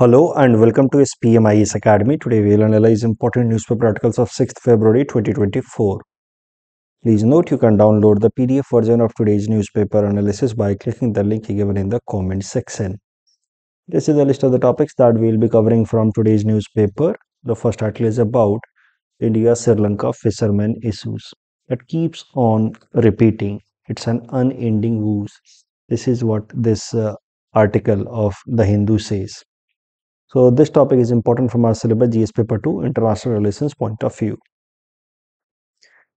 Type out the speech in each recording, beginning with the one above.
Hello and welcome to SPMIS Academy. Today we will analyze important newspaper articles of 6th February 2024. Please note you can download the PDF version of today's newspaper analysis by clicking the link given in the comment section. This is a list of the topics that we will be covering from today's newspaper. The first article is about India-Sri Lanka fishermen issues. It keeps on repeating. It's an unending woes. This is what this uh, article of The Hindu says So this topic is important from our syllabus GS paper 2 international relations point of view.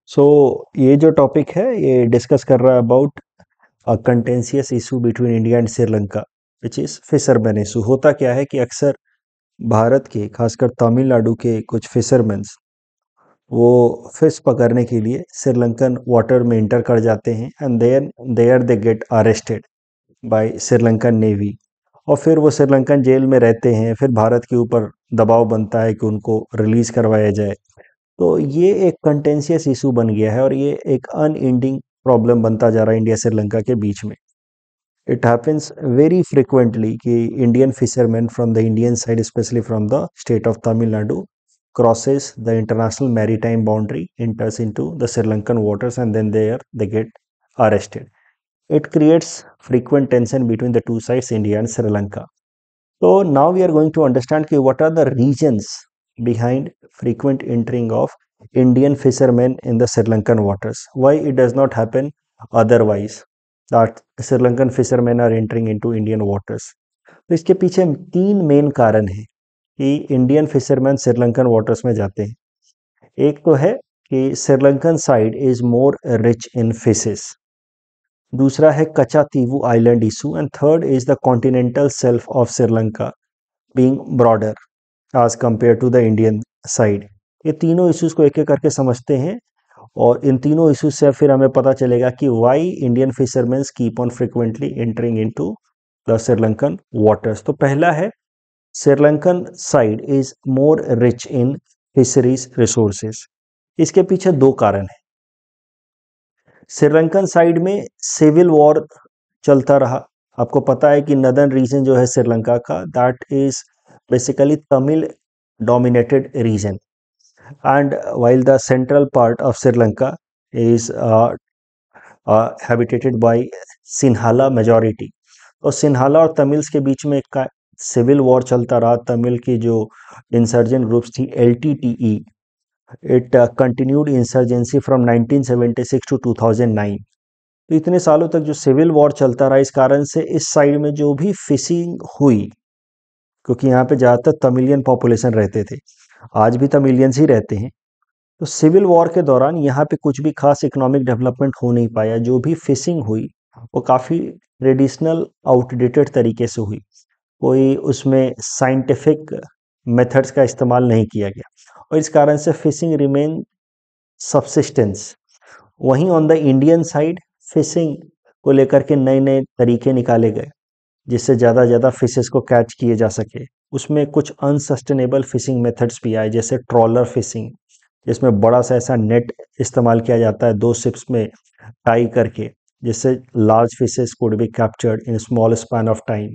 So ये जो topic है ये discuss कर रहा है about a contentious issue between India and Sri Lanka, which is fishermen issue. होता क्या है कि अक्सर भारत के खासकर तमिलनाडु के कुछ फिशरमैन वो फिश पकड़ने के लिए श्रीलंकन वाटर में इंटर कर जाते हैं and then there they get arrested by Sri Lankan navy और फिर वो श्रीलंकन जेल में रहते हैं फिर भारत के ऊपर दबाव बनता है कि उनको रिलीज़ करवाया जाए तो ये एक कंटेंशियस इशू बन गया है और ये एक अन प्रॉब्लम बनता जा रहा है इंडिया श्रीलंका के बीच में इट हैपन्स वेरी फ्रिक्वेंटली कि Indian fisherman from the Indian side specially from the state of Tamil Nadu crosses the international maritime boundary enters in the sri lankan waters and then there they get it creates frequent tension between the two sides, India and Sri Lanka. So now we are going to understand what are the reasons behind frequent entering of Indian fishermen in the Sri Lankan waters. Why it does not happen otherwise that Sri Lankan fishermen are entering into Indian waters. तो इसके पीछे तीन main कारण हैं कि Indian fisherman Sri Lankan waters में जाते हैं एक तो है कि Sri Lankan side is more rich in fishes दूसरा है Katchatheevu island issue and third is the continental shelf of Sri Lanka being broader as compare to the Indian side ये तीनों इशूज को एक एक करके समझते हैं और इन तीनों इशूज से फिर हमें पता चलेगा कि why Indian fisherman keep on frequently entering into the Sri Lankan waters तो पहला है Sri Lankan side is more rich in fisheries resources इसके पीछे दो कारण है श्रीलंकन साइड में सिविल वॉर चलता रहा आपको पता है कि नदन रीजन जो है श्रीलंका का that is basically Tamil dominated region and while the central part of Sri Lanka is habitated uh, Sinhala uh, majority तो सिन्हाला और तमिल्स के बीच में एक सिविल वॉर चलता रहा तमिल की जो इंसर्जेंट ग्रुप्स थी L it continued insurgency from 1976 to 2009 तो इतने सालों तक जो सिविल वॉर चलता रहा इस कारण से इस साइड में जो भी फिशिंग हुई क्योंकि यहाँ पे ज़्यादातर तमिलियन पॉपुलेशन रहते थे आज भी तमिलियंस ही रहते हैं तो सिविल वॉर के दौरान यहाँ पे कुछ भी खास इकोनॉमिक डेवलपमेंट हो नहीं पाया जो भी फिशिंग हुई वो काफ़ी ट्रेडिशनल आउटडेटेड तरीके से हुई कोई उसमें साइंटिफिक मेथड्स का इस्तेमाल नहीं किया गया और इस कारण से फिशिंग रिमेन सबसिस्टेंस वहीं on the Indian side fishing को लेकर के नए नए तरीके निकाले गए जिससे ज़्यादा ज़्यादा फिशेस को कैच किए जा सके उसमें कुछ अनसस्टेनेबल फिशिंग मेथड्स भी आए जैसे ट्रॉलर फिशिंग जिसमें बड़ा सा ऐसा नेट इस्तेमाल किया जाता है दो शिप्स में टाई करके जिससे large fishes could be captured in small span of time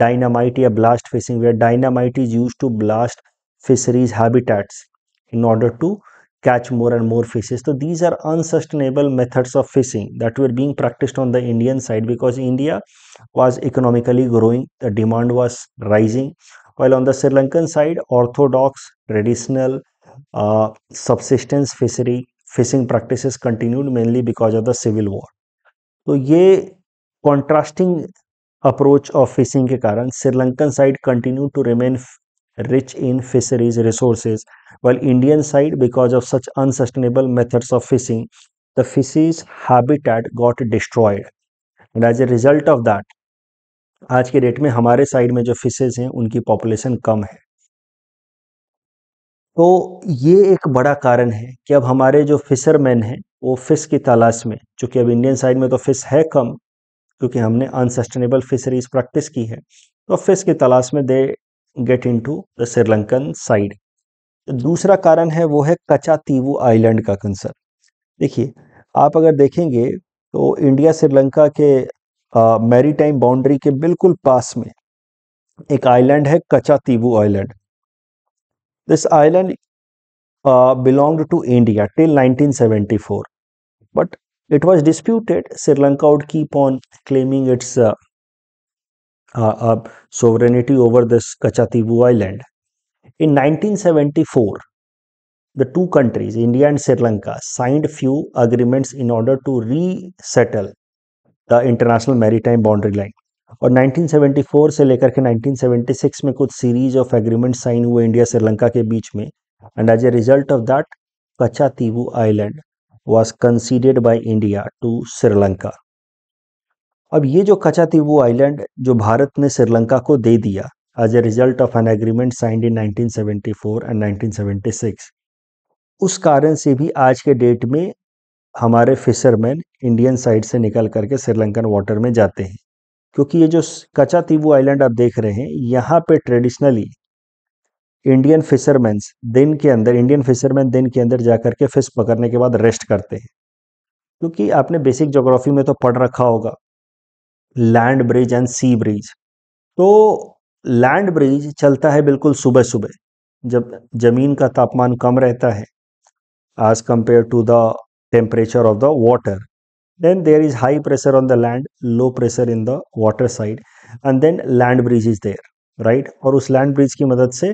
dynamite या blast fishing way dynamite is use to blast fisheries habitats in order to catch more and more fishes. So these are unsustainable methods of fishing that were being practiced on the Indian side because India was economically growing, the demand was rising. While on the Sri Lankan side, orthodox, traditional, uh, subsistence fishery, fishing practices continued mainly because of the civil war. So, तो contrasting approach of fishing fishing के Sri Lankan side continued to remain. rich in fisheries resources while indian side because of such unsustainable methods of fishing the fishes habitat got destroyed and as a result of that aaj ke date mein hamare side mein jo fishes hain unki population kam hai to ye ek bada karan hai ki ab hamare jo fishermen hain wo fish ki talash mein kyunki ab indian side mein to fish hai kam kyunki humne unsustainable fisheries practice ki hai तो fish की तलाश में they get into the Sri Lankan side दूसरा कारण है वो है Katchatheevu island का कंसर्न देखिए आप अगर देखेंगे तो इंडिया श्रीलंका के मैरी टाइम बाउंड्री के बिल्कुल पास में एक आइलैंड है Katchatheevu island this island belong to India till 1974 but it was disputed Sri Lanka would keep on claiming its uh, sovereignty over this Kachatibu island. In 1974, the two countries, India and Sri Lanka, signed few agreements in order to resettle the international maritime boundary line. और 1974 से लेकर के 1976 में कुछ series of agreement sign हुए India Sri Lanka के बीच में and as a result of that Katchatheevu island was conceded by India to Sri Lanka. अब ये जो कचा थी वो आइलैंड जो भारत ने श्रीलंका को दे दिया as a result of an agreement signed in 1974 and 1976 उस कारण से भी आज के डेट में हमारे फिशरमैन इंडियन साइड से निकल करके श्रीलंकन वाटर में जाते हैं क्योंकि ये जो कचा तीवू आइलैंड आप देख रहे हैं यहाँ पे ट्रेडिशनली इंडियन फिशरमैन दिन के अंदर इंडियन फिशरमैन दिन के अंदर जाकर के फिश पकड़ने के बाद रेस्ट करते हैं क्योंकि आपने बेसिक जोग्राफी में तो पढ़ रखा होगा land breeze and sea breeze तो लैंड ब्रिज चलता है बिल्कुल सुबह सुबह जब जमीन का तापमान कम रहता है as compare to the temperature of the water then there is high pressure on the land low pressure in the water side and then land breeze is there right और उस लैंड ब्रिज की मदद से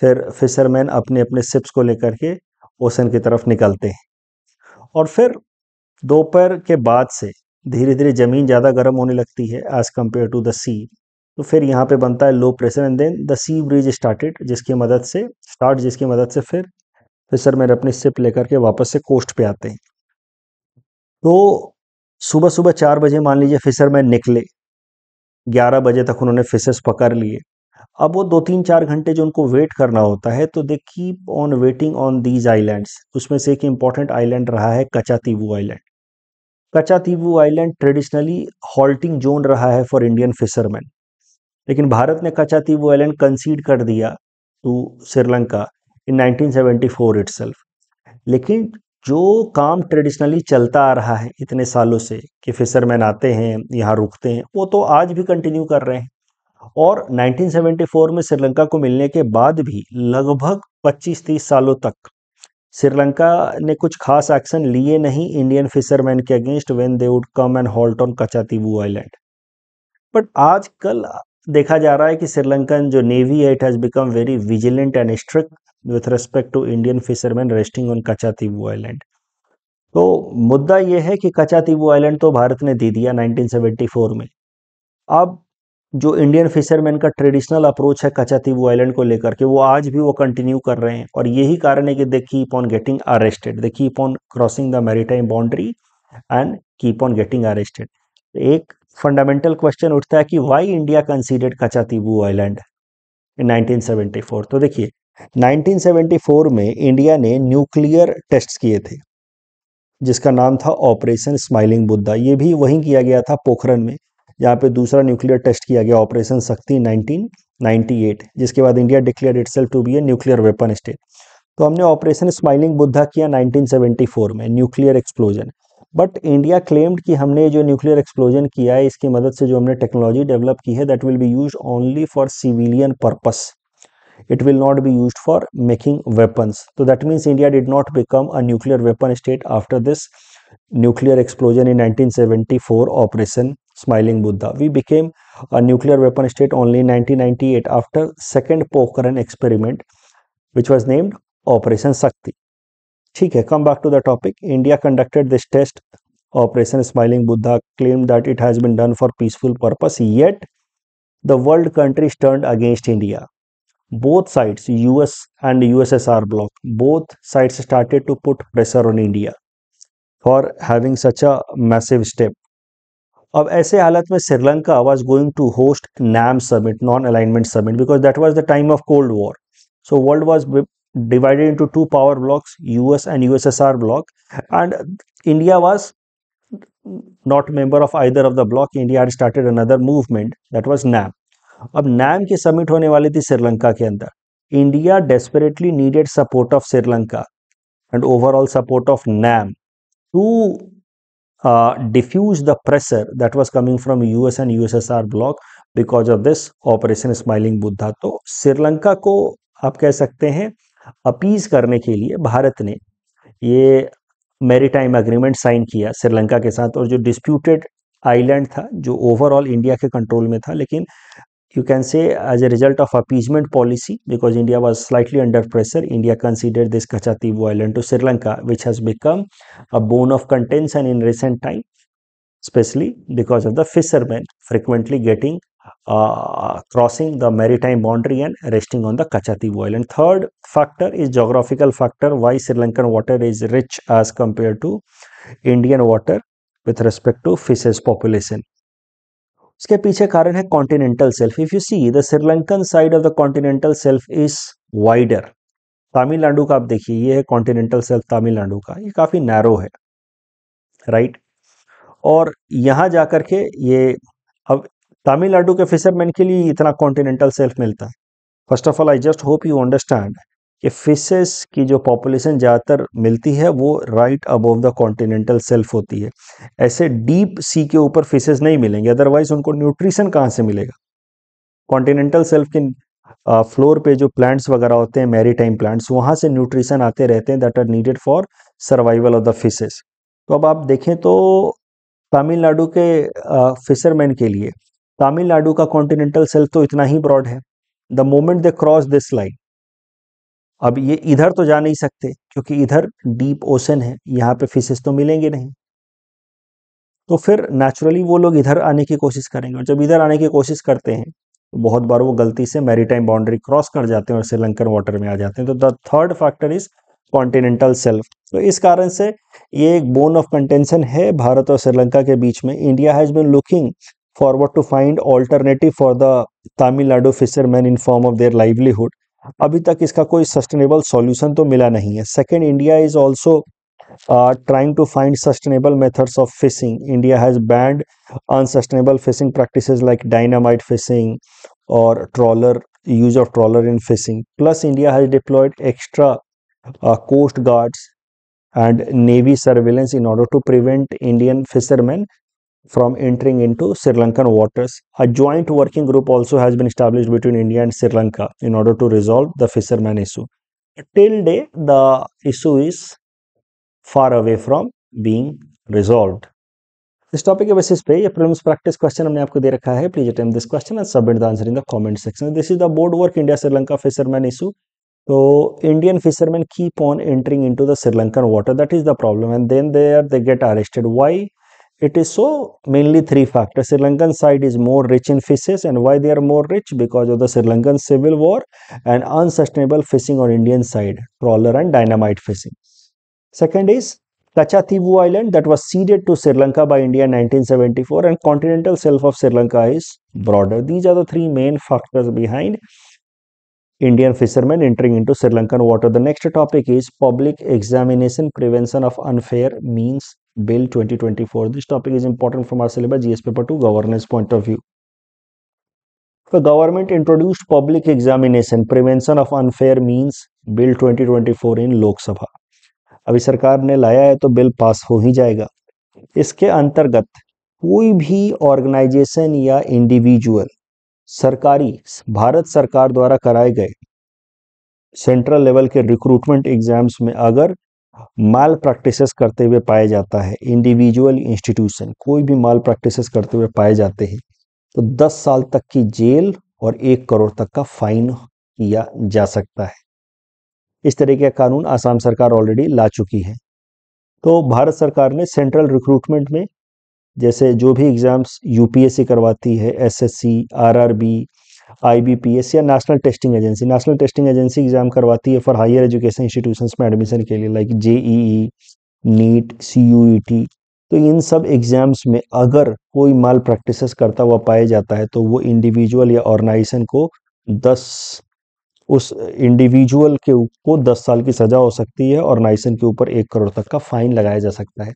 फिर fisherman अपने अपने sips को लेकर के ओसन की तरफ निकलते हैं और फिर दोपहर के बाद से धीरे धीरे ज़मीन ज़्यादा गर्म होने लगती है as compare to the sea तो फिर यहाँ पे बनता है low pressure and then the sea breeze started जिसकी मदद से स्टार्ट जिसकी मदद से फिर प्रेशर मेरे अपनी सिप लेकर के वापस से कोस्ट पे आते हैं तो सुबह सुबह चार बजे मान लीजिए में निकले ग्यारह बजे तक उन्होंने फिसर्स पकड़ लिए अब वो दो तीन चार घंटे जो उनको वेट करना होता है तो they keep on waiting on these islands उसमें से एक इम्पॉर्टेंट आइलैंड रहा है Katchatheevu island Katchatheevu island traditionally halting zone रहा है फॉर इंडियन फिशरमैन लेकिन भारत ने कचातीबू आइलैंड कंसीड कर दिया टू श्रीलंका इन 1974 इटसेल्फ लेकिन जो काम ट्रेडिशनली चलता आ रहा है इतने सालों से कि फिशरमैन आते हैं यहाँ रुकते हैं वो तो आज भी कंटिन्यू कर रहे हैं और 1974 में श्रीलंका को मिलने के बाद भी लगभग 25-30 सालों तक श्रीलंका ने कुछ खास एक्शन लिए नहीं इंडियन फिशरमैन के against when they would come and halt on Katchatheevu island but आज कल देखा जा रहा है कि श्रीलंकन जो नेवी है it has become very vigilant and strict with respect to Indian fisherman resting on Katchatheevu island तो मुद्दा यह है कि कचातीबू आइलैंड तो भारत ने दे दिया 1974 में अब जो इंडियन फिशरमैन का ट्रेडिशनल अप्रोच है कचातीबू आइलैंड को लेकर के वो आज भी वो कंटिन्यू कर रहे हैं और यही कारण है कि they keep on getting arrested they keep on crossing the maritime boundary and keep on getting arrested एक फंडामेंटल क्वेश्चन उठता है कि why India considered Katchatheevu island in 1974 तो देखिए 1974 में इंडिया ने न्यूक्लियर टेस्ट किए थे जिसका नाम था ऑपरेशन स्माइलिंग बुद्धा ये भी वहीं किया गया था पोखरण में यहाँ पे दूसरा न्यूक्लियर टेस्ट किया गया ऑपरेशन शक्ति 1998 जिसके बाद India declare it to be a nuclear weapon state तो हमने ऑपरेशन स्माइलिंग बुद्धा किया 1974 में nuclear explosion but India claimed कि हमने जो न्यूक्लियर एक्सप्लोजन किया है इसकी मदद से जो हमने टेक्नोलॉजी डेवलप की है that will be use only for civilian purpose it will not be use for making weapons तो that means India did not become a nuclear weapon state after this nuclear explosion in 1974 operation smiling Buddha. We became a nuclear weapon state only in 1998 after second Pokhran experiment, which was named Operation Sakti. Okay, come back to the topic. India conducted this test. Operation Smiling Buddha claimed that it has been done for peaceful purpose, yet the world countries turned against India. Both sides, US and USSR bloc, both sides started to put pressure on India for having such a massive step. अब ऐसे हालत में Sri Lanka was going to host NAM summit non alignment summit because that was the time of cold war so world was divided into two power blocks us and ussr block and india was not member of either of the block india started started another movement that was nam अब NAM की summit होने वाली थी श्रीलंका के अंदर India desperately needed support of Sri Lanka and overall support of NAM to diffuse the pressure that was coming from US and and USSR bloc because of this operation smiling Buddha तो श्रीलंका को आप कह सकते हैं अपीज करने के लिए भारत ने ये मेरी टाइम अग्रीमेंट साइन किया श्रीलंका के साथ और जो डिस्प्यूटेड आइलैंड था जो ओवरऑल इंडिया के कंट्रोल में था लेकिन you can say as a result of appeasement policy because India was slightly under pressure India considered this Kachativu island to Sri Lanka which has become a bone of contention in recent time especially because of the fishermen frequently getting uh, crossing the maritime boundary and resting on the Kachativu island. Third factor is geographical factor why Sri Lankan water is rich as compared to Indian water with respect to fishes population. इसके पीछे कारण है continental shelf if you see the Sri Lankan side of the continental shelf is wider Tamil Nadu का आप देखिए ये है continental self Tamil Nadu का ये काफ़ी नैरो है राइट और यहां जाकर के ये अब तमिलनाडु के फिशरमैन के लिए इतना कॉन्टिनेंटल सेल्फ मिलता है first of all I just hope you understand कि फिशेस की जो पॉपुलेशन ज़्यादातर मिलती है वो right above the continental shelf होती है ऐसे डीप सी के ऊपर फिशेस नहीं मिलेंगे अदरवाइज उनको न्यूट्रिशन कहाँ से मिलेगा कॉन्टिनेंटल सेल्फ के फ्लोर पे जो प्लांट्स वगैरह होते हैं टाइम प्लांट्स वहाँ से न्यूट्रिशन आते रहते हैं that are needed for survival of the fishes तो अब आप देखें तो तमिलनाडु के फिशरमैन के लिए तमिलनाडु का कॉन्टिनेंटल सेल्फ तो इतना ही ब्रॉड है the moment they cross this line अब ये इधर तो जा नहीं सकते क्योंकि इधर डीप ओशन है यहाँ पे फिशेस तो मिलेंगे नहीं तो फिर नेचुरली वो लोग इधर आने की कोशिश करेंगे और जब इधर आने की कोशिश करते हैं तो बहुत बार वो गलती से मैरीटाइम बाउंड्री क्रॉस कर जाते हैं और श्रीलंकन वाटर में आ जाते हैं तो the third factor is continental shelf तो इस कारण से ये एक बोन ऑफ कंटेंशन है भारत और श्रीलंका के बीच में India has been looking forward to find alternative for the Tamil Nadu fisherman in form of their livelihood अभी तक इसका कोई सस्टेनेबल सॉल्यूशन तो मिला नहीं है second India is also trying to find sustainable methods of fishing India has banned unsustainable fishing practice like dynamite fishing और trawler use of trawler in fishing plus India has deployed extra coast guards and navy surveillance in order to prevent Indian fisherman from entering into Sri Lankan waters. A joint working group also has been established between India and Sri Lanka in order to resolve the fisherman issue. Till date, the issue is far away from being resolved. This topic of SSP, a prelims practice question, I have given you. Please attempt this question and submit the answer in the comment section. This is the board work India-Sri Lanka fisherman issue. So, Indian fishermen keep on entering into the Sri Lankan water. That is the problem. And then there they get arrested. Why? It is so mainly three factors. Sri Lankan side is more rich in fishes and why they are more rich? Because of the Sri Lankan civil war and unsustainable fishing on Indian side, trawler and dynamite fishing. Second is Kachativu Island that was ceded to Sri Lanka by India in 1974 and continental shelf of Sri Lanka is broader. These are the three main factors behind Indian fishermen entering into Sri Lankan water. The next topic is public examination prevention of unfair means Bill 2024. This topic is important from our syllabus GS paper 2 governance point of view. The government introduced public examination prevention of unfair means bill 2024 इन लोकसभा अभी सरकार ने लाया है तो bill pass हो ही जाएगा इसके अंतर्गत कोई भी ऑर्गेनाइजेशन या इंडिविजुअल सरकारी भारत सरकार द्वारा कराए गए सेंट्रल लेवल के रिक्रूटमेंट एग्जाम्स में अगर माल प्रैक्टिस करते हुए पाया जाता है इंडिविजुअल इंस्टीट्यूशन कोई भी माल प्रैक्टिस करते हुए पाए जाते हैं तो 10 साल तक की जेल और एक करोड़ तक का फाइन किया जा सकता है इस तरह का कानून आसाम सरकार ऑलरेडी ला चुकी है तो भारत सरकार ने सेंट्रल रिक्रूटमेंट में जैसे जो भी एग्ज़ाम्स यूपीएससी करवाती है एसएससी आरआरबी आईबीपीएस या national testing agency national testing agency exam करवाती है फॉर हायर एजुकेशन इंस्टीट्यूशन में एडमिशन के लिए लाइक जेईई नीट सी तो इन सब एग्ज़ाम्स में अगर कोई माल प्रैक्टिस करता हुआ पाया जाता है तो वो इंडिविजुअल या ऑर्गेनाइजेशन को दस उस इंडिविजुअल के को दस साल की सज़ा हो सकती है ऑर्गेनाइजेशन के ऊपर एक करोड़ तक का फाइन लगाया जा सकता है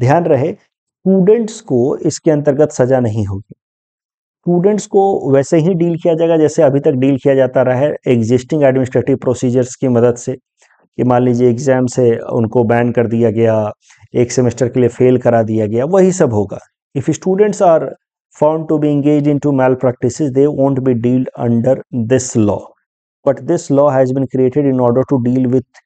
ध्यान रहे स्टूडेंट्स को इसके अंतर्गत सज़ा नहीं होगी स्टूडेंट्स को वैसे ही डील किया जाएगा जैसे अभी तक डील किया जाता रहा है एग्जिस्टिंग एडमिनिस्ट्रेटिव प्रोसीजर्स की मदद से कि मान लीजिए एग्जाम से उनको बैन कर दिया गया एक सेमेस्टर के लिए फेल करा दिया गया वही सब होगा if students are found to be engage into malpractice they won't be deal under this law but this law has been created in order to deal with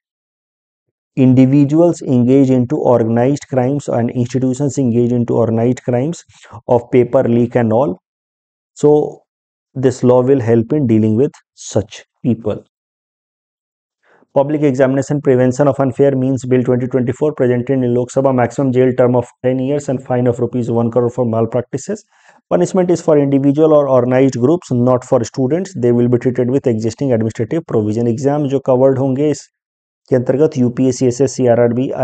individuals engage into organise crimes and institution engage into organise crimes of paper leak and all So this law will help in dealing with such people. Public Examination Prevention of Unfair Means Bill 2024 presented in Lok Sabha maximum jail term of 10 years and fine of rupees 1 crore for malpractices. Punishment is for individual or organized groups, not for students. They will be treated with existing administrative provision. Exam jo covered honge is ke antargat upsc S C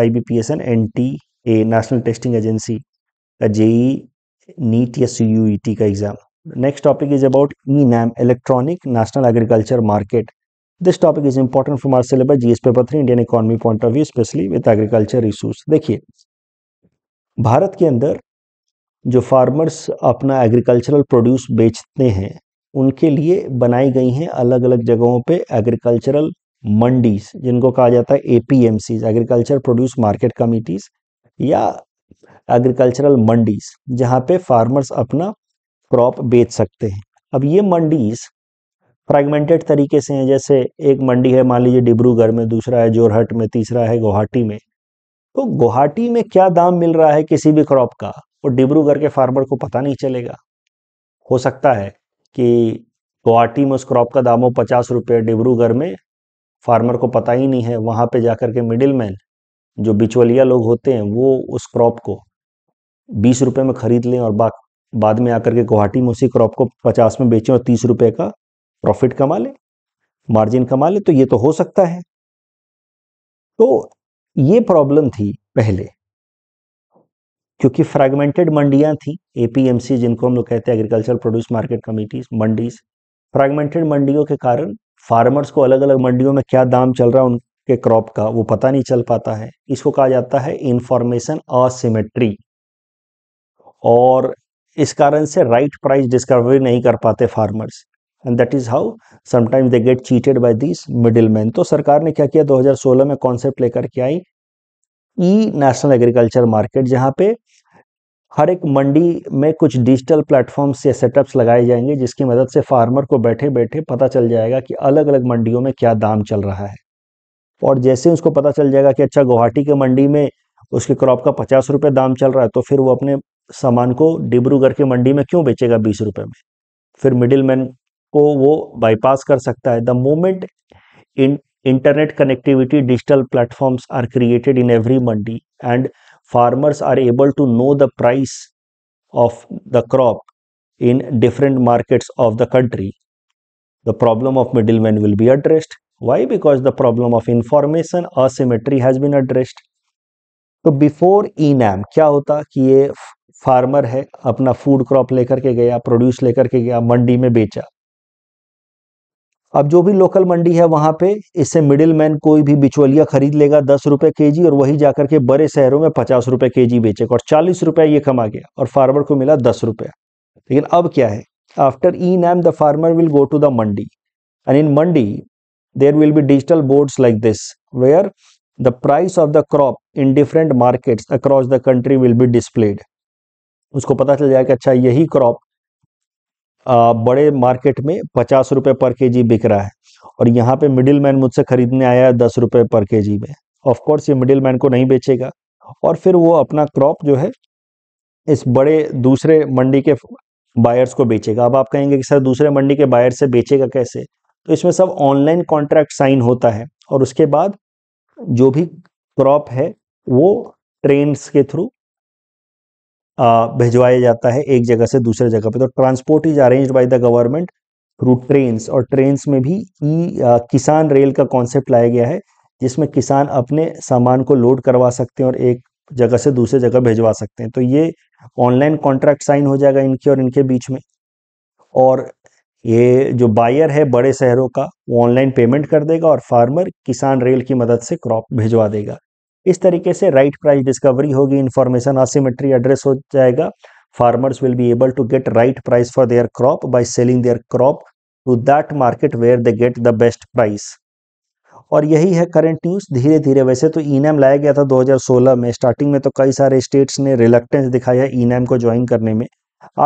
ibps and nta national testing agency ka je neet ya cuet ka exam Next topic is about ENAM, Electronic National Agriculture Market. This topic is important from our syllabus GS paper three Indian economy point of view specially with agriculture issues देखिए भारत के अंदर जो farmers अपना agricultural produce बेचते हैं उनके लिए बनाई गई हैं अलग अलग जगहों पे एग्रीकल्चरल मंडीज जिनको कहा जाता है APMCs agriculture produce market committees या एग्रीकल्चरल मंडीज जहाँ पे फार्मर्स अपना क्रॉप बेच सकते हैं अब ये मंडीज फ्रेगमेंटेड तरीके से हैं जैसे एक मंडी है मान लीजिए डिब्रूगढ़ में दूसरा है जोरहट में तीसरा है गुवाहाटी में तो गुवाहाटी में क्या दाम मिल रहा है किसी भी क्रॉप का वो डिब्रूगढ़ के फार्मर को पता नहीं चलेगा हो सकता है कि गुवाहाटी में उस क्रॉप का दाम हो पचास रुपये डिब्रूगढ़ में फार्मर को पता ही नहीं है वहाँ पे जाकर के मिडिल मैन जो बिचौलिया लोग होते हैं वो उस क्रॉप को बीस रुपये में खरीद लें और बाद में आकर के गुवाहाटी में उसी क्रॉप को पचास में बेचें और तीस रुपए का प्रॉफिट कमा लें मार्जिन कमा लें तो ये तो हो सकता है तो ये प्रॉब्लम थी पहले क्योंकि फ्रैगमेंटेड मंडियां थी एपीएमसी जिनको हम लोग कहते हैं agriculture produce market committees mandis fragmented मंडियों के कारण फार्मर्स को अलग अलग मंडियों में क्या दाम चल रहा है उनके क्रॉप का वो पता नहीं चल पाता है इसको कहा जाता है इंफॉर्मेशन असिमेट्री और इस कारण से राइट प्राइस डिस्कवरी नहीं कर पाते farmers and that is how sometime they get cheated by this middle man तो सरकार ने क्या किया 2016 में कॉन्सेप्ट लेकर के आई ई नेशनल एग्रीकल्चर मार्केट जहां पे हर एक मंडी में कुछ डिजिटल प्लेटफॉर्म्स या सेटअप्स लगाए जाएंगे जिसकी मदद से फार्मर को बैठे बैठे पता चल जाएगा कि अलग अलग मंडियों में क्या दाम चल रहा है और जैसे उसको पता चल जाएगा कि अच्छा गुवाहाटी के मंडी में उसके क्रॉप का पचास रुपये दाम चल रहा है तो फिर वो अपने सामान को डिब्रूगढ़ के मंडी में क्यों बेचेगा बीस रुपए में फिर मिडिल मैन को वो बाईपास कर सकता है the moment in internet connectivity digital platforms are created in every mandi and farmers are able to know the price of the crop in different markets of the country the problem of middle man will be addressed why because the problem of information asymmetry has been addressed तो before e NAM क्या होता कि ये farmer है अपना food crop लेकर के गया प्रोड्यूस लेकर के गया मंडी में बेचा अब जो भी लोकल मंडी है वहां पे इससे मिडिल मैन कोई भी बिचौलिया खरीद लेगा दस रुपए के जी और वही जाकर के बड़े शहरों में पचास रुपए के जी बेचेगा और चालीस रुपया ये कमा गया और फार्मर को मिला दस रुपया लेकिन अब क्या है after e NAM the farmer will go to the mandi and in mandi there will be digital boards like this where the price of the crop in different markets across the country will be displayed उसको पता चल जाएगा अच्छा यही crop बड़े market में पचास रुपये पर के जी बिक रहा है और यहाँ पे मिडिल मैन मुझसे खरीदने आया है दस रुपये पर के जी में ऑफकोर्स ये मिडिल मैन को नहीं बेचेगा और फिर वो अपना क्रॉप जो है इस बड़े दूसरे मंडी के बायर्स को बेचेगा अब आप कहेंगे कि सर दूसरे मंडी के बायर से बेचेगा कैसे तो इसमें सब ऑनलाइन कॉन्ट्रैक्ट साइन होता है और उसके बाद जो भी क्रॉप है वो ट्रेन के थ्रू भिजवाया जाता है एक जगह से दूसरे जगह पे तो transport is arrange by the government through train और ट्रेन में भी ई किसान रेल का कॉन्सेप्ट लाया गया है जिसमें किसान अपने सामान को लोड करवा सकते हैं और एक जगह से दूसरे जगह भेजवा सकते हैं तो ये ऑनलाइन कॉन्ट्रैक्ट साइन हो जाएगा इनके और इनके बीच में और ये जो बायर है बड़े शहरों का वो ऑनलाइन पेमेंट कर देगा और फार्मर किसान रेल की मदद से क्रॉप भिजवा देगा इस तरीके से राइट प्राइस डिस्कवरी होगी इन्फॉर्मेशन आसिमेट्री एड्रेस हो जाएगा farmers will be able to get right price for their crop by selling their crop to that market where they get the best price और यही है करंट न्यूज धीरे धीरे वैसे तो ईनैम e लाया गया था 2016 में स्टार्टिंग में तो कई सारे स्टेट्स ने रिलक्टेंस दिखाया ईनैम को ज्वाइन करने में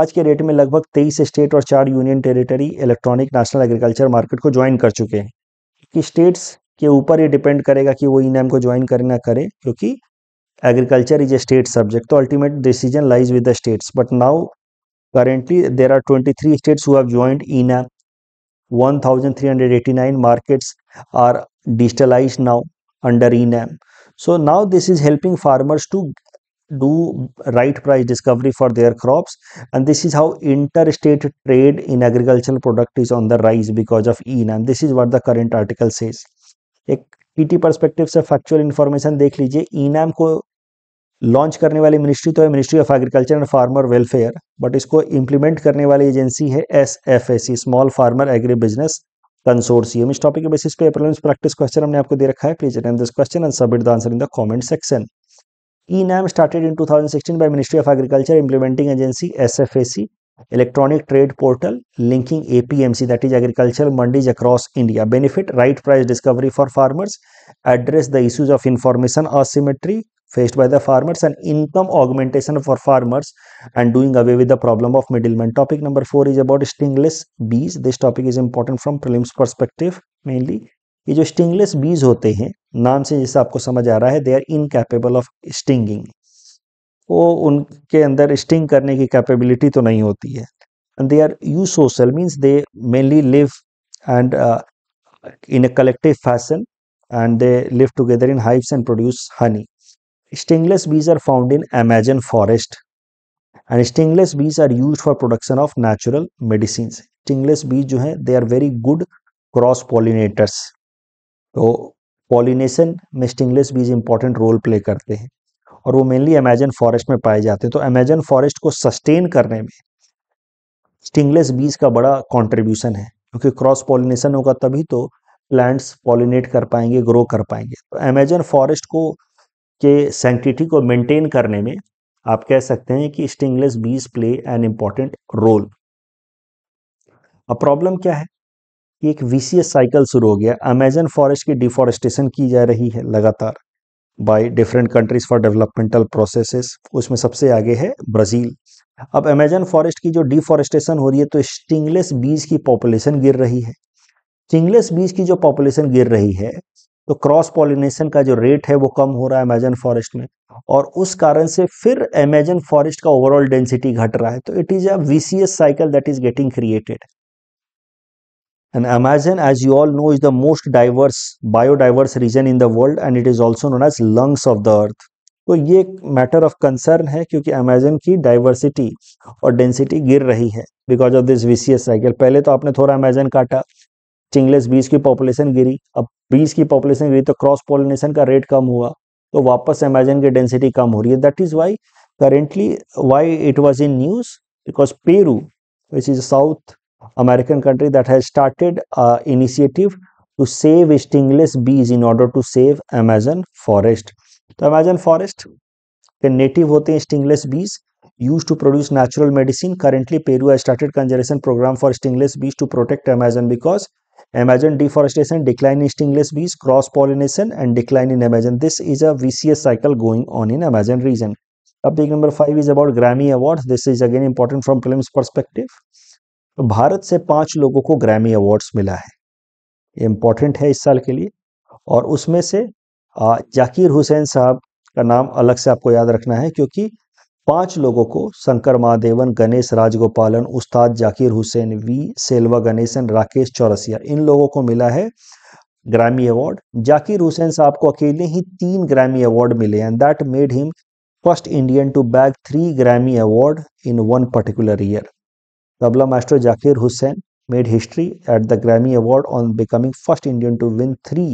आज के डेट में लगभग 23 स्टेट और चार union territory electronic national agriculture market को ज्वाइन कर चुके हैं कि स्टेट्स के ऊपर ये डिपेंड करेगा कि वो ई नैम को ज्वाइन करे ना करे क्योंकि agriculture is a state subject तो ultimate decision lies with the states but now currently there are 23 states who have joined ena 1389 markets are digitalized now under enam so now this is helping farmers to do right price discovery for their crops and this is how interstate trade in agricultural product is on the rise because of enam this is what the current article says एक ET perspective से factual information देख लीजिए ईनाम e को launch करने वाली ministry तो है ministry of agriculture and farmer welfare but इसको इम्प्लीमेंट करने वाली एजेंसी है S F A C small farmer agri business consortium इस टॉपिक के बेसिस पे प्रॉब्लम प्रैक्टिस क्वेश्चन हमने आपको दे रखा है please attempt this question and submit the answer in the comment section e NAM started in two sixteen by ministry of agriculture implementing agency S F S C electronic trade portal linking APMC that is agriculture mandis across India benefit right price discovery for farmers address the issues of information asymmetry faced by the farmers and income augmentation for farmers and doing away with the problem of middleman topic number four is about stingless bees this topic is important from prelims perspective mainly ये जो stingless बीज होते हैं नाम से जैसे आपको समझ आ रहा है they are incapable of stinging वो उनके अंदर स्टिंग करने की कैपेबिलिटी तो नहीं होती है and they are eusocial means they mainly live and in a collective fashion and they live together in hives and produce honey stingless bees are found in Amazon forest and stingless bees are use for production of natural medicine stingless bees जो है they are very good cross pollinators तो pollination में stingless bees important role play करते हैं और वो mainly Amazon forest में पाए जाते हैं तो अमेजन फॉरेस्ट को सस्टेन करने में स्टिंगलेस बीज का बड़ा कॉन्ट्रीब्यूशन है क्योंकि क्रॉस पॉलिनेशन होगा तभी तो प्लांट्स पॉलिनेट कर पाएंगे ग्रो कर पाएंगे तो अमेजन फॉरेस्ट को के सेंटिटी को मेंटेन करने में आप कह सकते हैं कि stingless bees play an important role अब प्रॉब्लम क्या है कि एक वीसीएस साइकिल शुरू हो गया अमेजन फॉरेस्ट की डिफॉरेस्टेशन की जा रही है लगातार by different countries for developmental processes उसमें सबसे आगे है ब्राज़ील अब अमेजन फॉरेस्ट की जो डिफॉरेस्टेशन हो रही है तो स्टिंगलेस बीज की पॉपुलेशन गिर रही है स्टिंगलेस बीज की जो पॉपुलेशन गिर रही है तो क्रॉस पॉलिनेशन का जो रेट है वो कम हो रहा है अमेजन फॉरेस्ट में और उस कारण से फिर अमेजन फॉरेस्ट का ओवरऑल डेंसिटी घट रहा है तो it is a vicious cycle that is getting created And Amazon, as you all know, is the most diverse, biodiverse region in the world and it is also known as lungs of the earth. तो ये एक matter of concern है क्योंकि Amazon की diversity और density गिर रही है because of this vicious cycle पहले तो आपने थोड़ा अमेजन काटा चिंगलेस बीज की पॉपुलेशन गिरी अब बीज की पॉपुलेशन गिरी तो क्रॉस पॉलिनेशन का रेट कम हुआ तो वापस अमेजन की डेंसिटी कम हो रही है that is why currently why it was in news because Peru which is South American country that has started uh, initiative to save stingless bees in order to save Amazon forest. The Amazon forest के native hote stingless bees used to produce natural medicine. Currently, Peru has started conservation program for stingless bees to protect Amazon because Amazon deforestation, decline in stingless bees, cross-pollination and decline in Amazon. This is a vicious cycle going on in Amazon region. Topic number 5 is about Grammy Awards. This is again important from prelims perspective. तो भारत से पांच लोगों को Grammy awards मिला है ये important है इस साल के लिए और उसमें से जाकिर हुसैन साहब का नाम अलग से आपको याद रखना है क्योंकि पांच लोगों को शंकर महादेवन गणेश राजगोपालन उस्ताद जाकिर हुसैन वी सेल्वा गणेशन राकेश चौरसिया इन लोगों को मिला है ग्रामी अवार्ड जाकिर हुसैन साहब को अकेले ही तीन ग्रामी अवार्ड मिले and that made him first Indian to bag three Grammy award in one particular year tabla master Zakir Hussain made history at the Grammy award on becoming first Indian to win three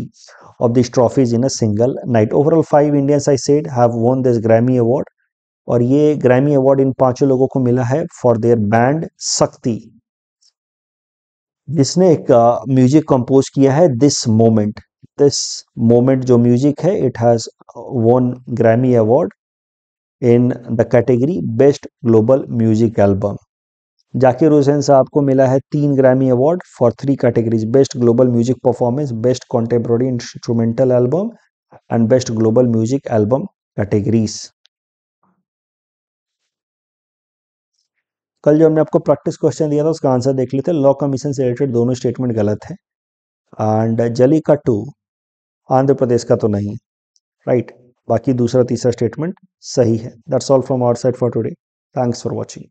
of this trophies in a single night overall five Indians I said have won this Grammy award और ये Grammy award इन पांचों लोगों को मिला है for their band शक्ति जिसने एक म्यूजिक कंपोज किया है दिस मोमेंट दिस मोमेंट जो म्यूजिक है it has won Grammy award in the category best global music album Zakir Hussain sahab को मिला है तीन Grammy award for three categories best global music performance best contemporary instrumental album and best global music album categories कल जो हमने आपको practice question दिया था उसका आंसर देख लेते लॉ कमीशन से रिलेटेड दोनों स्टेटमेंट गलत है एंड जली का टू आंध्र प्रदेश का तो नहीं है राइट बाकी दूसरा तीसरा स्टेटमेंट सही है that's all from our side for today thanks for watching